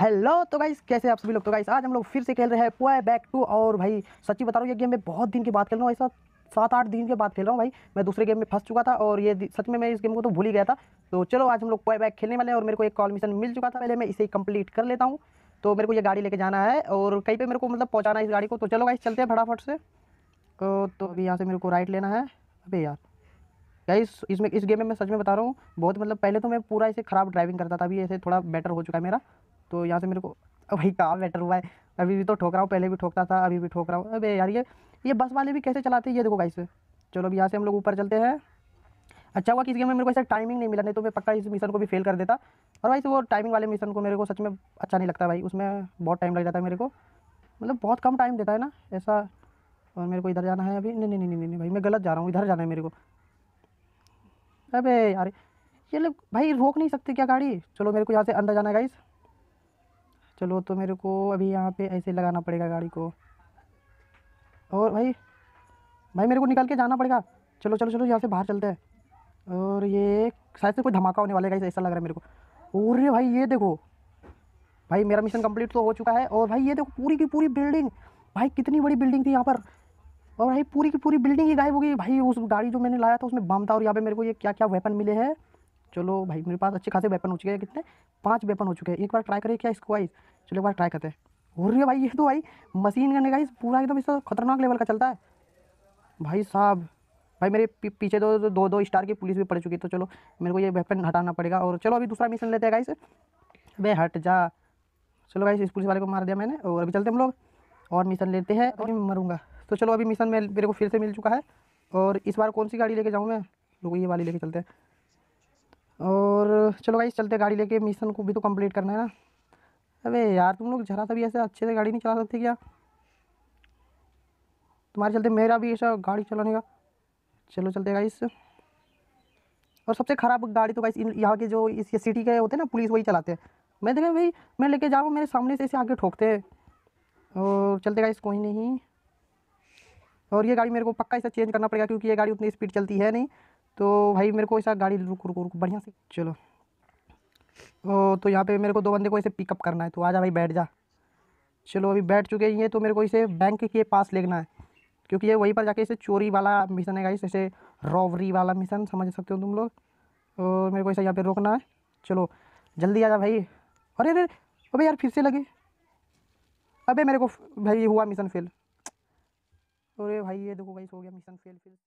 hello तो guys कैसे आप सभी लोग तो गाइस आज हम लोग फिर से खेल रहे हैं पुआ बैक टू और भाई सच्ची बता रहा हूँ ये गेम में बहुत दिन के बाद खेल रहा हूँ ऐसा सात आठ दिन के बाद खेल रहा हूँ भाई मैं दूसरे गेम में फंस चुका था और ये सच में मैं इस गेम को तो भूल ही गया था तो चलो आज हम लोग पुआ बैक खेलने वाले हैं और मेरे को एक कॉल मिशन मिल चुका था पहले मैं इसे कंप्लीट कर लेता हूँ तो मेरे को ये गाड़ी लेके जाना है और कहीं पर मेरे को मतलब पहुँचाना है इस गाड़ी को तो चलो गाइस चलते हैं फटाफट से तो अभी यहाँ से मेरे को राइट लेना है अभी यार गाइस इसमें इस गेम में मैं सच में बता रहा हूँ बहुत मतलब पहले तो मैं पूरा इसे ख़राब ड्राइविंग करता था अभी ऐसे थोड़ा बेटर हो चुका है मेरा तो यहाँ से मेरे को अब भाई कहाँ बेटर हुआ है अभी भी तो ठोक रहा हूँ पहले भी ठोकता था अभी भी ठोक रहा हूँ अबे यार ये ये बस वाले भी कैसे चलाते हैं ये देखो गाइस चलो अभी यहाँ से हम लोग ऊपर चलते हैं अच्छा हुआ किसी गेम में मेरे को ऐसा टाइमिंग नहीं मिला नहीं तो मैं पक्का इस मिशन को भी फेल कर देता और भाई वो टाइमिंग वाले मिशन को मेरे को सच में अच्छा नहीं लगता भाई उसमें बहुत टाइम लग जाता है मेरे को मतलब बहुत कम टाइम देता है ना ऐसा और मेरे को इधर जाना है अभी नहीं नहीं नहीं नहीं भाई मैं गलत जा रहा हूँ इधर जाना है मेरे को अबे यार ये लोग भाई रोक नहीं सकते क्या गाड़ी चलो मेरे को यहाँ से अंदर जाना है गाइस चलो तो मेरे को अभी यहाँ पे ऐसे लगाना पड़ेगा गाड़ी को और भाई भाई मेरे को निकल के जाना पड़ेगा चलो चलो चलो यहाँ से बाहर चलते हैं और ये शायद से कोई धमाका होने वाला है ऐसा लग रहा है मेरे को और भाई ये देखो भाई मेरा मिशन कंप्लीट तो हो चुका है और भाई ये देखो पूरी की पूरी बिल्डिंग भाई कितनी बड़ी बिल्डिंग थी यहाँ पर और भाई पूरी की पूरी बिल्डिंग ही गायब हो गई भाई उस गाड़ी जो मैंने लाया था उसमें बम था और यहाँ पे मेरे को ये क्या क्या वेपन मिले हैं चलो भाई मेरे पास अच्छे खासे वेपन हो चुके हैं कितने पाँच वेपन हो चुके हैं एक बार ट्राई करें क्या इसको वाइज चलो एक बार ट्राई करते हैं हो रही है भाई ये तो भाई मशीन करने का इस पूरा एकदम इसका खतरनाक लेवल का चलता है भाई साहब भाई मेरे पीछे तो, तो दो, दो दो स्टार की पुलिस भी पड़ चुकी है तो चलो मेरे को ये वेपन हटाना पड़ेगा और चलो अभी दूसरा मिशन लेते हैं गाइस वे हट जा चलो गाइस इस पुलिस वाले को मार दिया मैंने और अभी चलते हम लोग और मिशन लेते हैं और मरूंगा तो चलो अभी मिशन में मेरे को फिर से मिल चुका है और इस बार कौन सी गाड़ी लेके जाऊँ मैं लोग ये वाली लेके चलते हैं और चलो भाई चलते गाड़ी लेके मिशन को भी तो कंप्लीट करना है ना अबे यार तुम लोग जरा सा भी ऐसे अच्छे से गाड़ी नहीं चला सकते क्या तुम्हारे चलते मेरा भी ऐसा गाड़ी चलाने का चलो चलते गाइस और सबसे ख़राब गाड़ी तो भाई यहाँ के जो इस सिटी के होते हैं ना पुलिस वही चलाते हैं मैं देखा भाई मैं लेके जा मेरे सामने से ऐसे आगे ठोकते हैं और चलते गाइस कोई नहीं और ये गाड़ी मेरे को पक्का ऐसा चेंज करना पड़ेगा क्योंकि ये गाड़ी उतनी स्पीड चलती है नहीं तो भाई मेरे को ऐसा गाड़ी रुक रुक रुक बढ़िया से चलो ओ, तो यहाँ पे मेरे को दो बंदे को ऐसे पिकअप करना है तो आजा भाई बैठ जा चलो अभी बैठ चुके हैं तो मेरे को इसे बैंक के पास लेना है क्योंकि ये वहीं पर जाके इसे चोरी वाला मिशन है इसे ऐसे रॉबरी वाला मिशन समझ सकते हो तुम लोग और मेरे को ऐसा यहाँ पे रोकना है चलो जल्दी आ जा भाई अरे अरे अबे यार फिर से लगे अबे मेरे को भाई हुआ मिशन फेल अरे भाई ये देखो भाई हो गया मिशन फेल फिर